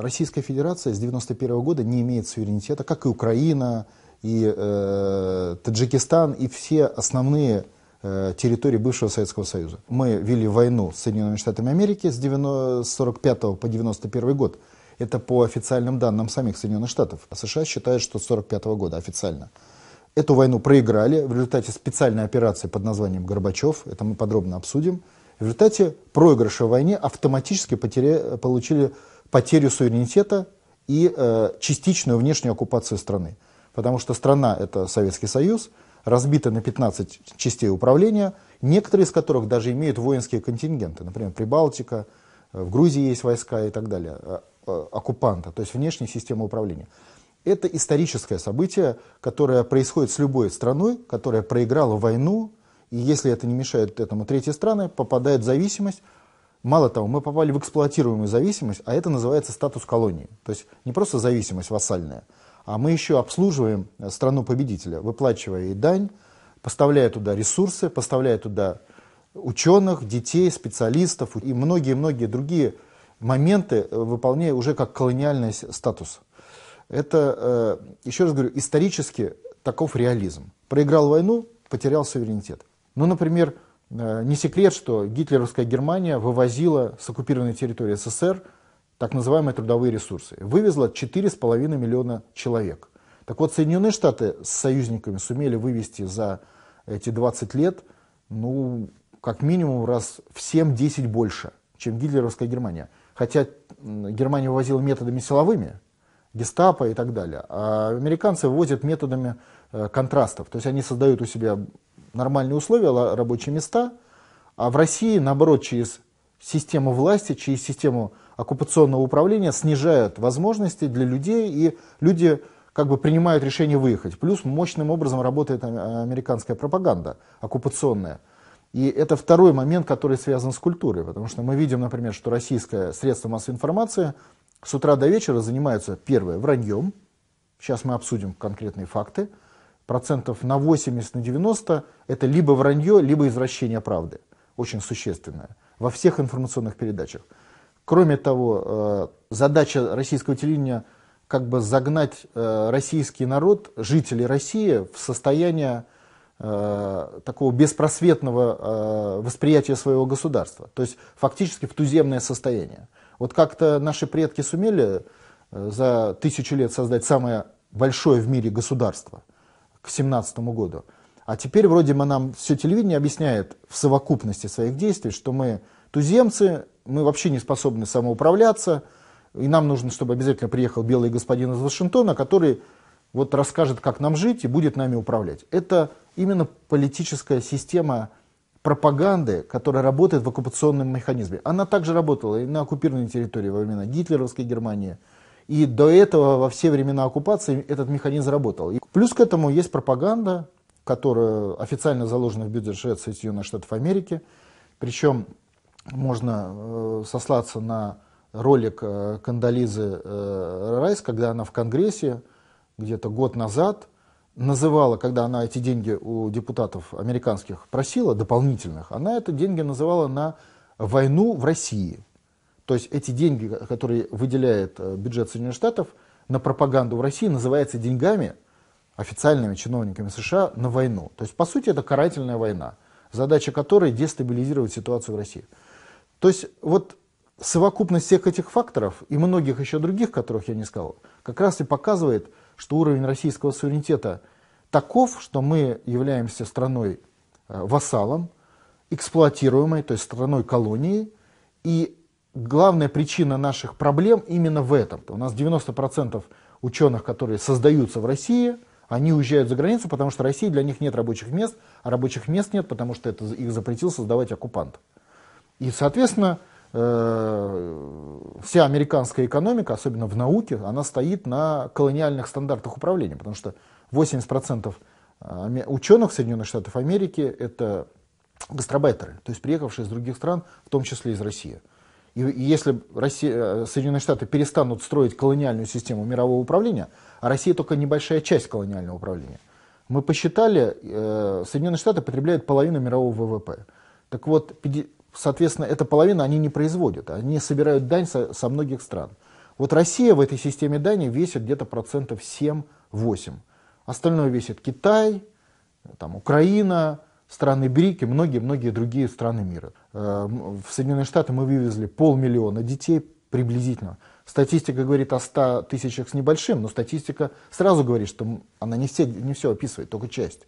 Российская Федерация с 1991 года не имеет суверенитета, как и Украина, и э, Таджикистан, и все основные э, территории бывшего Советского Союза. Мы вели войну с Соединенными Штатами Америки с 1945 по 1991 год. Это по официальным данным самих Соединенных Штатов. США считают, что с 1945 года официально. Эту войну проиграли в результате специальной операции под названием «Горбачев». Это мы подробно обсудим. В результате проигрыша в войне автоматически потеря... получили потерю суверенитета и э, частичную внешнюю оккупацию страны. Потому что страна – это Советский Союз, разбита на 15 частей управления, некоторые из которых даже имеют воинские контингенты. Например, Прибалтика, э, в Грузии есть войска и так далее, э, э, оккупанта, то есть внешняя система управления. Это историческое событие, которое происходит с любой страной, которая проиграла войну, и если это не мешает этому третьей страны, попадает в зависимость, Мало того, мы попали в эксплуатируемую зависимость, а это называется статус колонии. То есть не просто зависимость вассальная, а мы еще обслуживаем э, страну-победителя, выплачивая ей дань, поставляя туда ресурсы, поставляя туда ученых, детей, специалистов и многие-многие другие моменты, э, выполняя уже как колониальный статус. Это, э, еще раз говорю, исторически таков реализм. Проиграл войну, потерял суверенитет. Ну, например, Э, не секрет, что гитлеровская Германия вывозила с оккупированной территории СССР так называемые трудовые ресурсы. Вывезла 4,5 миллиона человек. Так вот, Соединенные Штаты с союзниками сумели вывести за эти 20 лет, ну, как минимум раз в 7-10 больше, чем гитлеровская Германия. Хотя Германия вывозила методами силовыми, гестапо и так далее. А американцы вывозят методами э, контрастов. То есть они создают у себя нормальные условия, рабочие места, а в России, наоборот, через систему власти, через систему оккупационного управления снижают возможности для людей, и люди как бы принимают решение выехать. Плюс мощным образом работает американская пропаганда оккупационная. И это второй момент, который связан с культурой, потому что мы видим, например, что российское средство массовой информации с утра до вечера занимаются, первое, враньем, сейчас мы обсудим конкретные факты, процентов на 80, на 90 это либо вранье, либо извращение правды. Очень существенное. Во всех информационных передачах. Кроме того, э, задача российского телевидения как бы загнать э, российский народ, жителей России, в состояние э, такого беспросветного восприятия своего государства. То есть фактически в туземное состояние. Вот как-то наши предки сумели за тысячу лет создать самое большое в мире государство – к 2017 году. А теперь вроде бы нам все телевидение объясняет в совокупности своих действий, что мы туземцы, мы вообще не способны самоуправляться, и нам нужно, чтобы обязательно приехал белый господин из Вашингтона, который вот расскажет, как нам жить и будет нами управлять. Это именно политическая система пропаганды, которая работает в оккупационном механизме. Она также работала и на оккупированной территории во времена гитлеровской Германии – и до этого во все времена оккупации этот механизм работал. И плюс к этому есть пропаганда, которая официально заложена в бюджет Соединенных Штатов Америки. Причем можно э, сослаться на ролик э, Кандализы э, Райс, когда она в Конгрессе где-то год назад называла, когда она эти деньги у депутатов американских просила, дополнительных, она эти деньги называла на войну в России – то есть эти деньги, которые выделяет э, бюджет Соединенных Штатов на пропаганду в России, называются деньгами официальными чиновниками США на войну. То есть, по сути, это карательная война, задача которой дестабилизировать ситуацию в России. То есть, вот совокупность всех этих факторов и многих еще других, которых я не сказал, как раз и показывает, что уровень российского суверенитета таков, что мы являемся страной э, вассалом, эксплуатируемой, то есть страной колонии, и главная причина наших проблем именно в этом. У нас 90% ученых, которые создаются в России, они уезжают за границу, потому что в России для них нет рабочих мест, а рабочих мест нет, потому что это их запретил создавать оккупант. И, соответственно, э, вся американская экономика, особенно в науке, она стоит на колониальных стандартах управления, потому что 80% э, ученых Соединенных Штатов Америки это гастробайтеры, то есть приехавшие из других стран, в том числе из России. И если Россия, э, Соединенные Штаты перестанут строить колониальную систему мирового управления, а Россия только небольшая часть колониального управления, мы посчитали, э, Соединенные Штаты потребляют половину мирового ВВП. Так вот, соответственно, эта половина они не производят, они собирают дань со, со многих стран. Вот Россия в этой системе дани весит где-то процентов 7-8. Остальное весит Китай, там, Украина, страны Брики, многие-многие другие страны мира. Э, в Соединенные Штаты мы вывезли полмиллиона детей приблизительно. Статистика говорит о 100 тысячах с небольшим, но статистика сразу говорит, что она не все, не все описывает, только часть.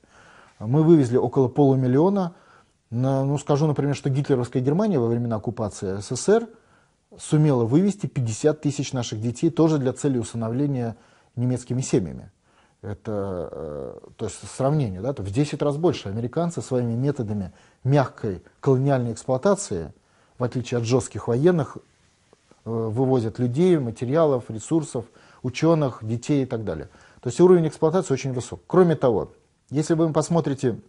Мы вывезли около полумиллиона. ну, скажу, например, что гитлеровская Германия во времена оккупации СССР сумела вывести 50 тысяч наших детей тоже для цели усыновления немецкими семьями это, э, то есть сравнение, да, то в 10 раз больше американцы своими методами мягкой колониальной эксплуатации, в отличие от жестких военных, э, вывозят людей, материалов, ресурсов, ученых, детей и так далее. То есть уровень эксплуатации очень высок. Кроме того, если вы посмотрите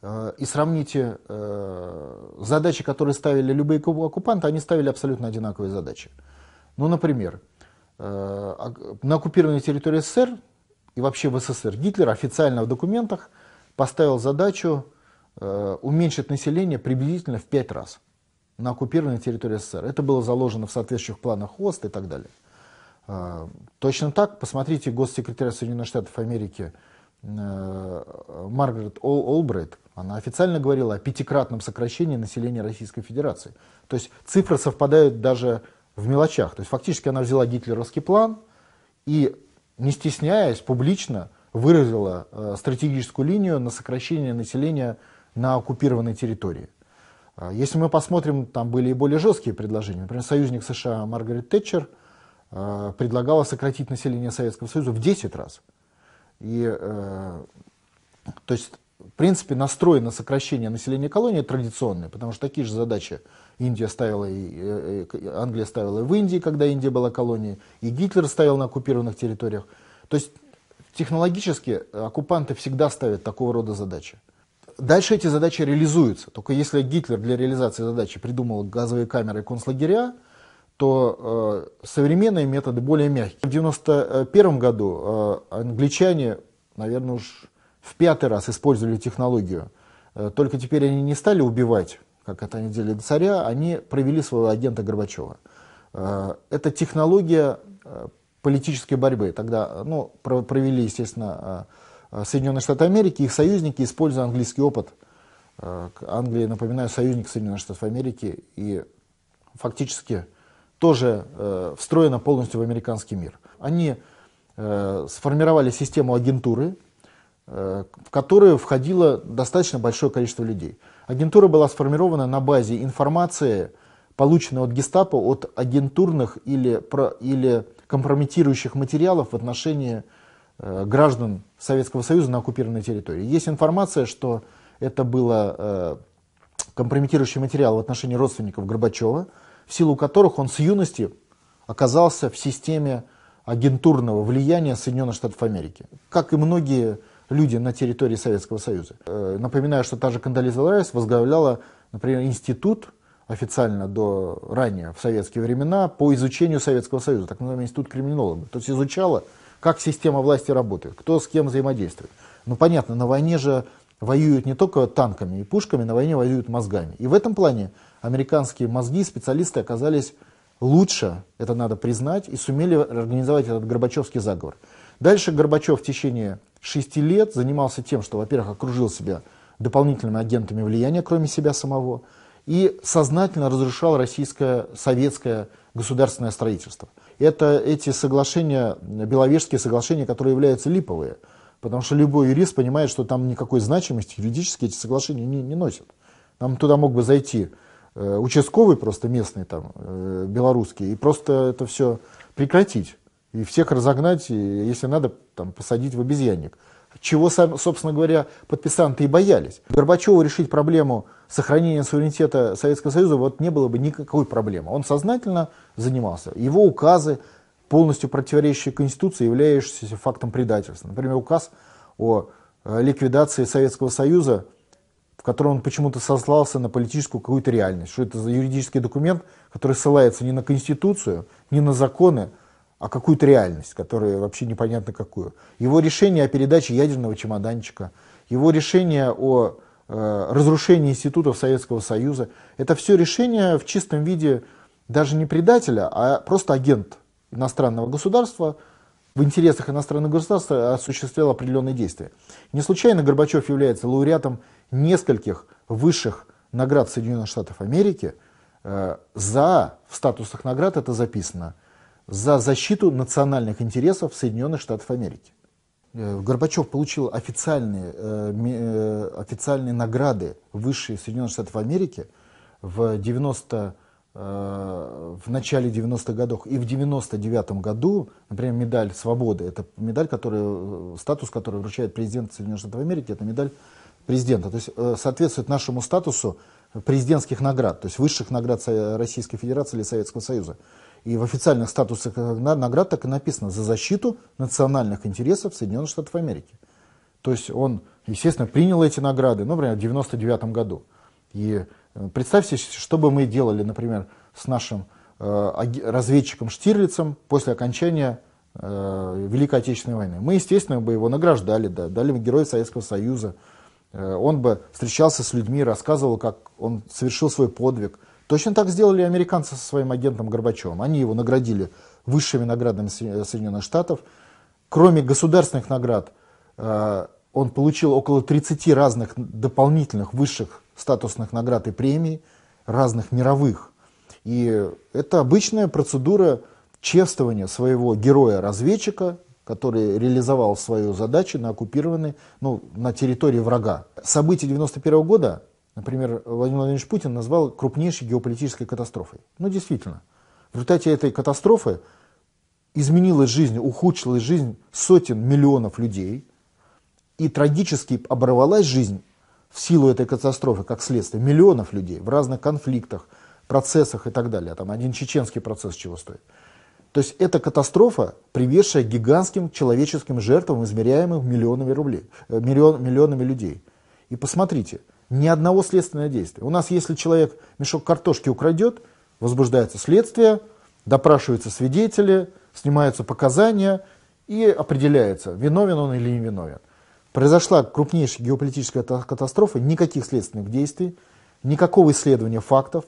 э, и сравните задачи, которые ставили любые оккупанты, они ставили абсолютно одинаковые задачи. Ну, например, на оккупированной территории СССР и вообще в СССР. Гитлер официально в документах поставил задачу э, уменьшить население приблизительно в пять раз на оккупированной территории СССР. Это было заложено в соответствующих планах ОСТ и так далее. Э, точно так, посмотрите, госсекретарь Соединенных Штатов Америки э, Маргарет Ол Олбрайт, она официально говорила о пятикратном сокращении населения Российской Федерации. То есть цифры совпадают даже в мелочах. То есть фактически она взяла гитлеровский план и не стесняясь, публично выразила э, стратегическую линию на сокращение населения на оккупированной территории. Э, если мы посмотрим, там были и более жесткие предложения. Например, союзник США Маргарет Тэтчер э, предлагала сократить население Советского Союза в 10 раз. И, то есть, в принципе, настрой на сокращение населения колонии традиционный, потому что такие же задачи Индия ставила и, э, э, Англия ставила в Индии, когда Индия была колонией, и Гитлер ставил на оккупированных территориях. То есть технологически оккупанты всегда ставят такого рода задачи. Дальше эти задачи реализуются. Только если Гитлер для реализации задачи придумал газовые камеры и концлагеря, то э, современные методы более мягкие. В 1991 году э, англичане, наверное, уж в пятый раз использовали технологию. Э, только теперь они не стали убивать как это они делали до царя, они провели своего агента Горбачева. Э, это технология э, политической борьбы. Тогда ну, провели, естественно, э, Соединенные Штаты Америки, их союзники, используя английский опыт. Англия, напоминаю, союзник Соединенных Штатов Америки и фактически тоже встроена полностью в американский мир. Они сформировали систему агентуры, в которую входило достаточно большое количество людей. Агентура была сформирована на базе информации, полученной от гестапо, от агентурных или, про, или компрометирующих материалов в отношении э, граждан Советского Союза на оккупированной территории. Есть информация, что это было э, компрометирующий материал в отношении родственников Горбачева, в силу которых он с юности оказался в системе агентурного влияния Соединенных Штатов Америки. Как и многие люди на территории Советского Союза. Э, напоминаю, что та же Кандализа Райс возглавляла, например, институт официально до ранее, в советские времена, по изучению Советского Союза, так называемый институт криминолога. То есть изучала, как система власти работает, кто с кем взаимодействует. Ну понятно, на войне же воюют не только танками и пушками, на войне воюют мозгами. И в этом плане американские мозги, специалисты оказались лучше, это надо признать, и сумели организовать этот Горбачевский заговор. Дальше Горбачев в течение шести лет занимался тем, что, во-первых, окружил себя дополнительными агентами влияния, кроме себя самого, и сознательно разрушал российское, советское государственное строительство. Это эти соглашения, Беловежские соглашения, которые являются липовые, потому что любой юрист понимает, что там никакой значимости юридически эти соглашения не, не носят. Нам туда мог бы зайти э, участковый просто местный там, э, белорусский, и просто это все прекратить и всех разогнать, и, если надо, там, посадить в обезьянник. Чего, собственно говоря, подписанты и боялись. Горбачеву решить проблему сохранения суверенитета Советского Союза вот не было бы никакой проблемы. Он сознательно занимался. Его указы, полностью противоречащие Конституции, являющиеся фактом предательства. Например, указ о э, ликвидации Советского Союза, в котором он почему-то сослался на политическую какую-то реальность, что это за юридический документ, который ссылается не на Конституцию, не на законы, а какую-то реальность, которая вообще непонятно какую. Его решение о передаче ядерного чемоданчика, его решение о э, разрушении институтов Советского Союза, это все решение в чистом виде даже не предателя, а просто агент иностранного государства в интересах иностранного государства осуществлял определенные действия. Не случайно Горбачев является лауреатом нескольких высших наград Соединенных Штатов Америки э, за, в статусах наград это записано – за защиту национальных интересов Соединенных Штатов Америки. Э, Горбачев получил официальные, э, э, официальные награды высшие Соединенных Штатов Америки в, 90, в начале 90-х годов и в 99-м году, например, медаль свободы, это медаль, которая, статус который вручает президент Соединенных Штатов Америки, это медаль президента, то есть соответствует нашему статусу президентских наград, то есть высших наград Российской Федерации или Советского Союза. И в официальных статусах э, наград так и написано «За защиту национальных интересов Соединенных Штатов Америки». То есть он, естественно, принял эти награды, ну, например, в 99 году. И э, представьте, что бы мы делали, например, с нашим э, разведчиком Штирлицем после окончания э, Великой Отечественной войны. Мы, естественно, бы его награждали, да, дали бы Героя Советского Союза. Э, он бы встречался с людьми, рассказывал, как он совершил свой подвиг. Точно так сделали американцы со своим агентом Горбачевым. Они его наградили высшими наградами э, Соединенных Штатов. Кроме государственных наград, э, он получил около 30 разных дополнительных высших статусных наград и премий, разных мировых. И это обычная процедура чествования своего героя-разведчика, который реализовал свою задачу на оккупированной, ну, на территории врага. События 91 года Например, Владимир Владимирович Путин назвал крупнейшей геополитической катастрофой. Ну, действительно. В результате этой катастрофы изменилась жизнь, ухудшилась жизнь сотен миллионов людей, и трагически оборвалась жизнь в силу этой катастрофы, как следствие, миллионов людей в разных конфликтах, процессах и так далее. Там один чеченский процесс чего стоит. То есть это катастрофа, приведшая к гигантским человеческим жертвам, измеряемым миллионами рублей, э, миллион, миллионами людей. И посмотрите, ни одного следственного действия. У нас, если человек мешок картошки украдет, возбуждается следствие, допрашиваются свидетели, снимаются показания и определяется, виновен он или не виновен. Произошла крупнейшая геополитическая катастрофа, никаких следственных действий, никакого исследования фактов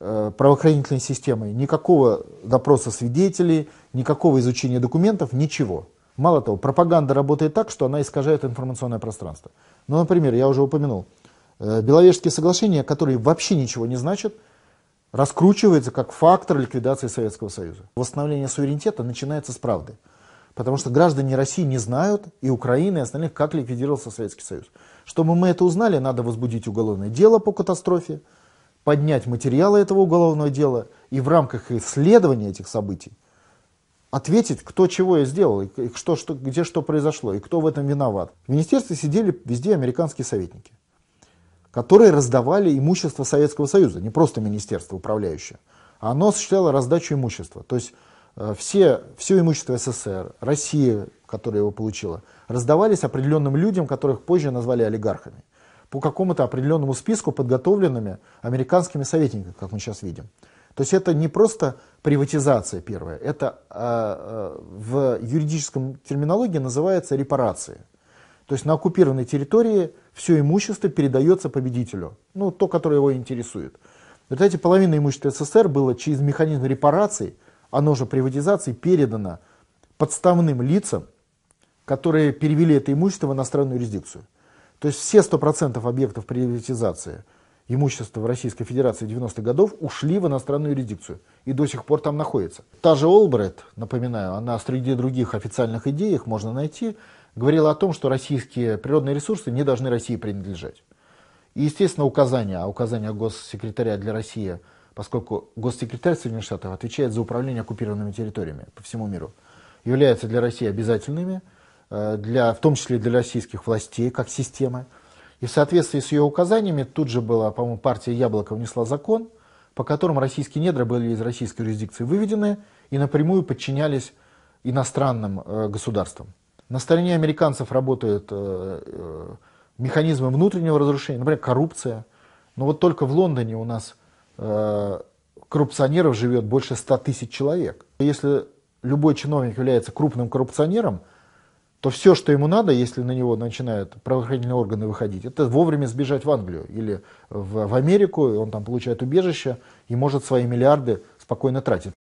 э, правоохранительной системой, никакого допроса свидетелей, никакого изучения документов, ничего. Мало того, пропаганда работает так, что она искажает информационное пространство. Ну, например, я уже упомянул, э, Беловежские соглашения, которые вообще ничего не значат, раскручиваются как фактор ликвидации Советского Союза. Восстановление суверенитета начинается с правды. Потому что граждане России не знают, и Украины, и остальных, как ликвидировался Советский Союз. Чтобы мы это узнали, надо возбудить уголовное дело по катастрофе, поднять материалы этого уголовного дела и в рамках исследования этих событий ответить, кто чего и сделал, и что, что, где что произошло, и кто в этом виноват. В министерстве сидели везде американские советники, которые раздавали имущество Советского Союза, не просто министерство управляющее, а оно осуществляло раздачу имущества. То есть э, все, все имущество СССР, Россия, которая его получила, раздавались определенным людям, которых позже назвали олигархами, по какому-то определенному списку, подготовленными американскими советниками, как мы сейчас видим. То есть это не просто приватизация первая, это э, в юридическом терминологии называется репарация. То есть на оккупированной территории все имущество передается победителю, ну то, которое его интересует. Вот эти половина имущества СССР было через механизм репараций, оно же приватизации, передано подставным лицам, которые перевели это имущество в иностранную юрисдикцию. То есть все 100% объектов приватизации – имущества в Российской Федерации 90-х годов ушли в иностранную юрисдикцию и до сих пор там находятся. Та же Олбрайт, напоминаю, она среди других официальных идей, их можно найти, говорила о том, что российские природные ресурсы не должны России принадлежать. И, естественно, указания, а указания госсекретаря для России, поскольку госсекретарь Соединенных Штатов отвечает за управление оккупированными территориями по всему миру, являются для России обязательными, э, для, в том числе для российских властей как системы, и в соответствии с ее указаниями тут же была, по-моему, партия «Яблоко» внесла закон, по которому российские недра были из российской юрисдикции выведены и напрямую подчинялись иностранным э, государствам. На стороне американцев работают э, э, механизмы внутреннего разрушения, например, коррупция. Но вот только в Лондоне у нас э, коррупционеров живет больше 100 тысяч человек. Если любой чиновник является крупным коррупционером – то все, что ему надо, если на него начинают правоохранительные органы выходить, это вовремя сбежать в Англию или в, в Америку, он там получает убежище и может свои миллиарды спокойно тратить.